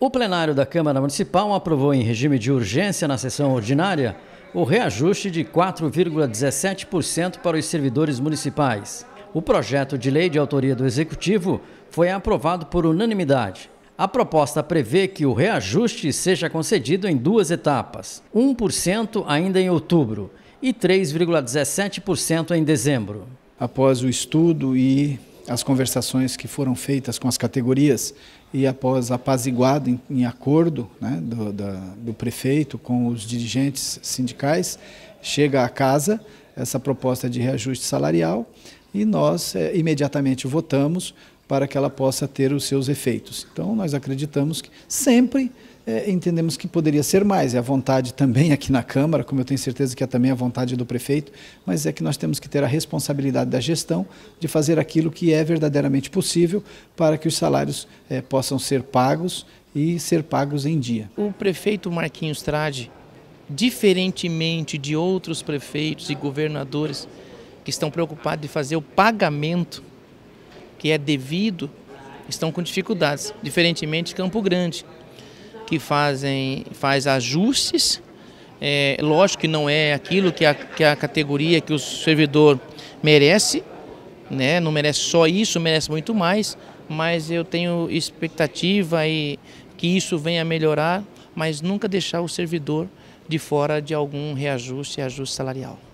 O plenário da Câmara Municipal aprovou em regime de urgência na sessão ordinária o reajuste de 4,17% para os servidores municipais. O projeto de lei de autoria do Executivo foi aprovado por unanimidade. A proposta prevê que o reajuste seja concedido em duas etapas: 1% ainda em outubro e 3,17% em dezembro. Após o estudo e as conversações que foram feitas com as categorias e após apaziguado em, em acordo né, do, da, do prefeito com os dirigentes sindicais, chega à casa essa proposta de reajuste salarial e nós é, imediatamente votamos para que ela possa ter os seus efeitos. Então nós acreditamos que sempre é, entendemos que poderia ser mais. É a vontade também aqui na Câmara, como eu tenho certeza que é também a vontade do prefeito, mas é que nós temos que ter a responsabilidade da gestão de fazer aquilo que é verdadeiramente possível para que os salários é, possam ser pagos e ser pagos em dia. O prefeito Marquinhos Trade, diferentemente de outros prefeitos e governadores que estão preocupados de fazer o pagamento que é devido, estão com dificuldades, diferentemente de Campo Grande, que fazem, faz ajustes. É, lógico que não é aquilo que a, que a categoria, que o servidor merece, né? não merece só isso, merece muito mais, mas eu tenho expectativa e que isso venha a melhorar, mas nunca deixar o servidor de fora de algum reajuste, ajuste salarial.